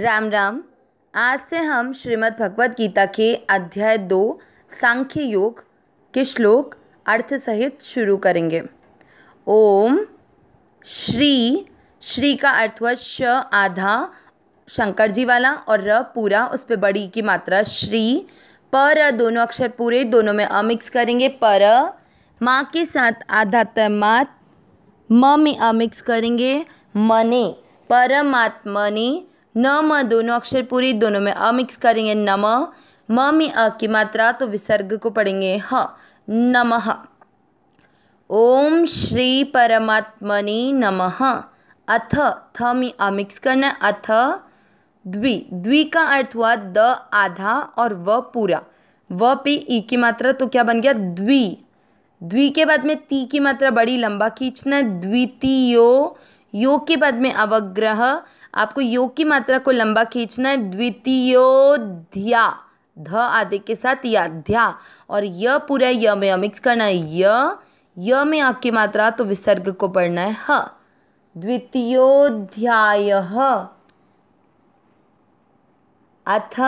राम राम आज से हम श्रीमद् भगवद गीता के अध्याय दो सांख्य योग के श्लोक अर्थ सहित शुरू करेंगे ओम श्री श्री का अर्थ हुआ श आधा शंकर जी वाला और र पूरा उस पर बड़ी की मात्रा श्री पर दोनों अक्षर पूरे दोनों में अमिक्स करेंगे पर माँ के साथ आधा त मात म में अमिक्स करेंगे मने परमात्मने न म दोनों अक्षर पूरी दोनों में अ मिक्स करेंगे नम म में अ की मात्रा तो विसर्ग को पढ़ेंगे ह नमः ओम श्री परमात्मनि नमः अथ थ में अ मिक्स करना अथ द्वि द्वि का अर्थ हुआ द आधा और व पूरा व पे ई की मात्रा तो क्या बन गया द्वि द्वि के बाद में ती की मात्रा बड़ी लंबा खींचना द्वितीयो यो के बाद में अवग्रह आपको योग की मात्रा को लंबा खींचना है द्वितीयोध्या ध आदि के साथ या ध्या और य पूरा य में मिक्स करना है य य में आग की मात्रा तो विसर्ग को पढ़ना है ह द्वितीयोध्याय अथ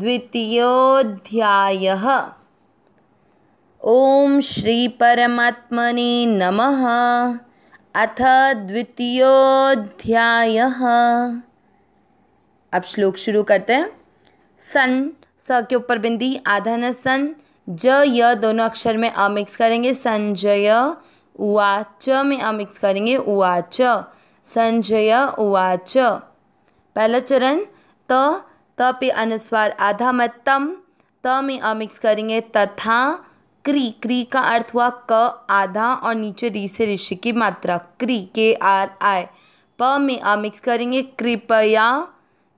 द्वितीयोध्याय ओम श्री परमात्मने नमः अथ द्वितीयोध्याय अब श्लोक शुरू करते हैं सन स के ऊपर बिंदी आधा न सन ज य दोनों अक्षर में अमिक्स करेंगे संजय उवाच में अमिक्स करेंगे उवाच संजय उवाच पहला चरण त त पे अनुस्वार आधा मत तम त में अमिक्स करेंगे तथा क्री क्री का अर्थ हुआ क आधा और नीचे री से ऋषि की मात्रा क्री के आर आय प में अ मिक्स करेंगे कृपया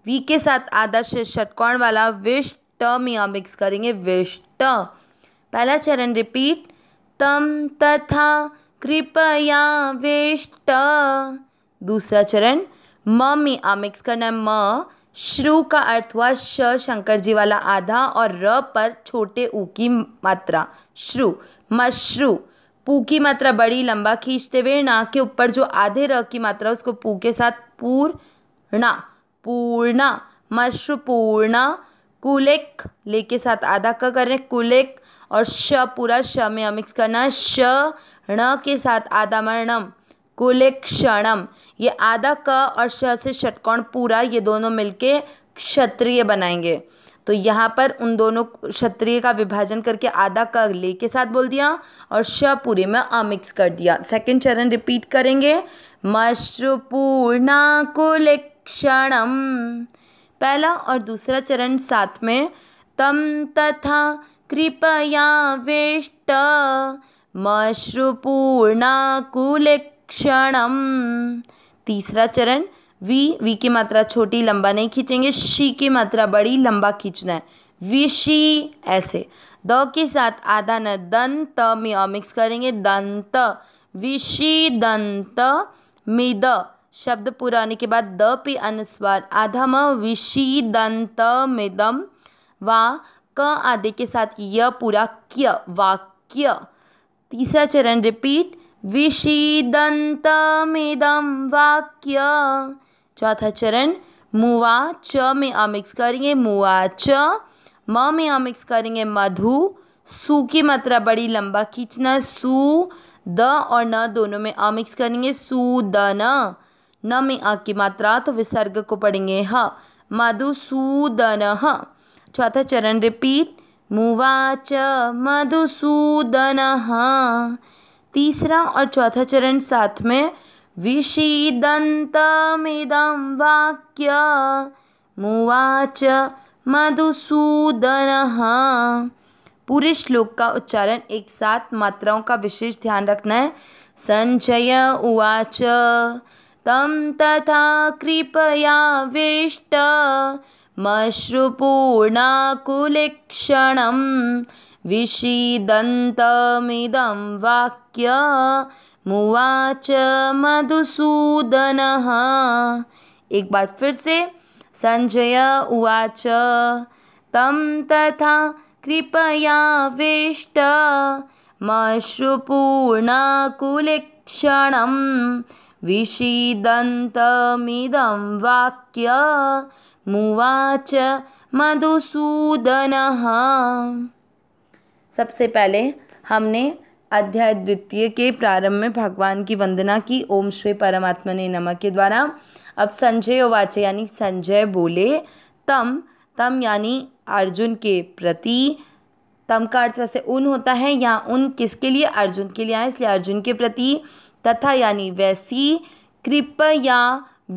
वी के साथ आधा से षटकोण वाला विष्ट ट में अ मिक्स करेंगे विष्ट पहला चरण रिपीट तम तथा कृपया विष्ट दूसरा चरण म में अ मिक्स करना है म श्रु का अर्थ हुआ श शंकर जी वाला आधा और र पर छोटे ऊ की मात्रा श्रु मश्रु पू की मात्रा बड़ी लंबा खींचते हुए ना के ऊपर जो आधे र की मात्रा उसको पू के साथ पूर्णा पूर्णा पूर्णा कुलेक ले के साथ आधा क करें कुलेक और श पूरा श में मिक्स करना श ण के साथ आधा मरणम कुले क्षणम ये आधा क और श से षटकोण पूरा ये दोनों मिलके क्षत्रिय बनाएंगे तो यहाँ पर उन दोनों क्षत्रिय का विभाजन करके आधा क ले के साथ बोल दिया और श पूरे में अमिक्स कर दिया सेकंड चरण रिपीट करेंगे मश्रुपूर्णा कुल क्षणम पहला और दूसरा चरण साथ में तम तथा कृपया वेष्ट मश्रुपूर्णा कुल क्षणम तीसरा चरण वी वी की मात्रा छोटी लंबा नहीं खींचेंगे शी की मात्रा बड़ी लंबा खींचना है विशी ऐसे द के साथ आधा न दंत में मिक्स करेंगे दंत विशी दंत मिद शब्द पूरा आने के बाद द पे अनुस्वार आधा म विशी दंत मिदम वा क आदि के साथ य पूरा क्य वाक्य तीसरा चरण रिपीट विषीदंतमिदम वाक्य चौथा चरण मुआ च में अमिक्स करेंगे मुआ च म में अमिक्स करेंगे मधु सु की मात्रा बड़ी लंबा खींचना सु द और न दोनों में अमिक्स करेंगे सु द न न में अ की मात्रा तो विसर्ग को पढ़ेंगे ह मधुसूदन चौथा चरण रिपीट मुवाच मधुसूदन तीसरा और चौथा चरण साथ में विषीदन्तमिदं वाक्य मुवाच मधुसूदन पूरे श्लोक का उच्चारण एक साथ मात्राओं का विशेष ध्यान रखना है संचय उवाच तम तथा कृपया वेष्ट मश्रुपूर्णाकुलिक्षणम् विषीदन्तमिदं मुवाच मधुसूदनः एक बार फिर से संजय उवाच तं तथा कृपया वेष्ट मश्रुपूर्णाकुलिक्षणं विषीदन्तमिदं मुवाच मधुसूदनः सबसे पहले हमने अध्याय द्वितीय के प्रारंभ में भगवान की वंदना की ओम श्री परमात्मा ने नमः के द्वारा अब संजय वाच यानी संजय बोले तम तम यानी अर्जुन के प्रति तम का अर्थ वैसे उन होता है या उन किसके लिए अर्जुन के लिए आए इसलिए अर्जुन के प्रति तथा यानी वैसी कृपया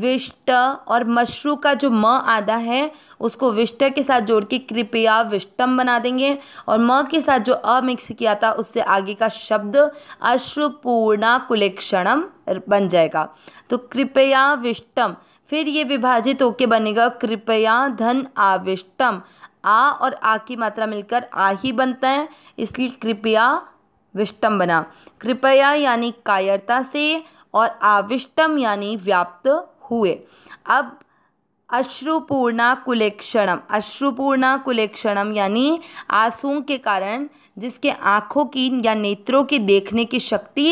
विष्ट और मशरू का जो म आधा है उसको विष्ट के साथ जोड़ के कृपया विष्टम बना देंगे और म के साथ जो अ मिक्स किया था उससे आगे का शब्द अश्रुपूर्णा कुलेक्षणम बन जाएगा तो कृपया विष्टम फिर ये विभाजित होके बनेगा कृपया धन आविष्टम आ और आ की मात्रा मिलकर आ ही बनता है इसलिए कृपया विष्टम बना कृपया यानी कायरता से और आविष्टम यानी व्याप्त हुए अब अश्रुपूर्णा कुलेक्षणम अश्रुपूर्णा कुलेक्षणम यानी आंसुओं के कारण जिसके आँखों की या नेत्रों की देखने की शक्ति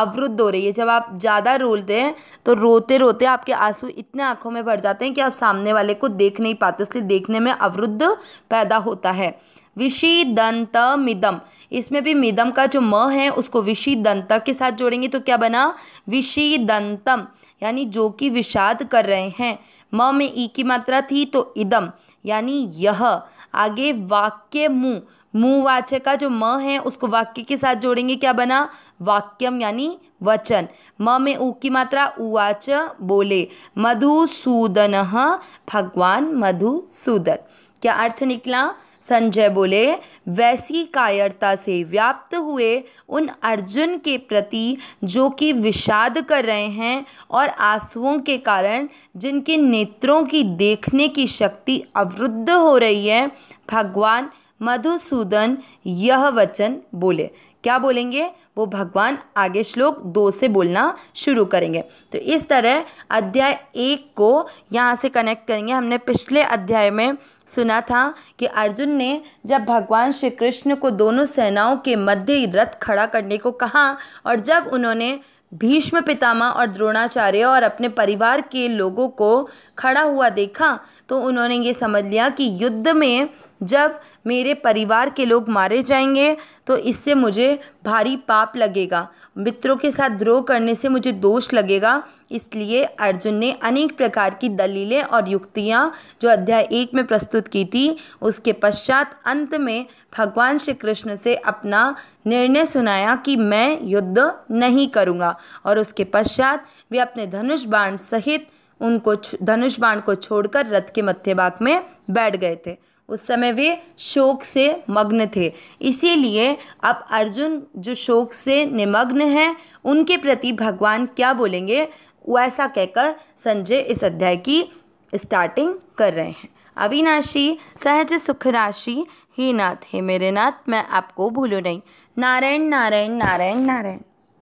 अवरुद्ध हो रही है जब आप ज़्यादा रोलते हैं तो रोते रोते आपके आंसू इतने आँखों में भर जाते हैं कि आप सामने वाले को देख नहीं पाते इसलिए देखने में अवरुद्ध पैदा होता है दंत मिदम इसमें भी मिदम का जो म है उसको दंत के साथ जोड़ेंगे तो क्या बना दंतम यानी जो कि विषाद कर रहे हैं म में ई की मात्रा थी तो इदम यानी यह आगे वाक्य मुँह मुँहवाच्य का जो म है उसको वाक्य के साथ जोड़ेंगे क्या बना वाक्यम यानी वचन म में ऊ की मात्रा उवाच बोले मधुसूदन भगवान मधुसूदन क्या अर्थ निकला संजय बोले वैसी कायरता से व्याप्त हुए उन अर्जुन के प्रति जो कि विषाद कर रहे हैं और आंसुओं के कारण जिनके नेत्रों की देखने की शक्ति अवरुद्ध हो रही है भगवान मधुसूदन यह वचन बोले क्या बोलेंगे वो भगवान आगे श्लोक दो से बोलना शुरू करेंगे तो इस तरह अध्याय एक को यहाँ से कनेक्ट करेंगे हमने पिछले अध्याय में सुना था कि अर्जुन ने जब भगवान श्री कृष्ण को दोनों सेनाओं के मध्य रथ खड़ा करने को कहा और जब उन्होंने भीष्म पितामह और द्रोणाचार्य और अपने परिवार के लोगों को खड़ा हुआ देखा तो उन्होंने ये समझ लिया कि युद्ध में जब मेरे परिवार के लोग मारे जाएंगे तो इससे मुझे भारी पाप लगेगा मित्रों के साथ द्रोह करने से मुझे दोष लगेगा इसलिए अर्जुन ने अनेक प्रकार की दलीलें और युक्तियाँ जो अध्याय एक में प्रस्तुत की थी उसके पश्चात अंत में भगवान श्री कृष्ण से अपना निर्णय सुनाया कि मैं युद्ध नहीं करूँगा और उसके पश्चात वे अपने धनुष बाण सहित उनको धनुष बाण को छोड़कर रथ के मध्य भाग में बैठ गए थे उस समय वे शोक से मग्न थे इसीलिए अब अर्जुन जो शोक से निमग्न हैं उनके प्रति भगवान क्या बोलेंगे वैसा कहकर संजय इस अध्याय की स्टार्टिंग कर रहे हैं अविनाशी सहज सुख राशि ही नाथ हे मेरे नाथ मैं आपको भूलू नहीं नारायण नारायण नारायण नारायण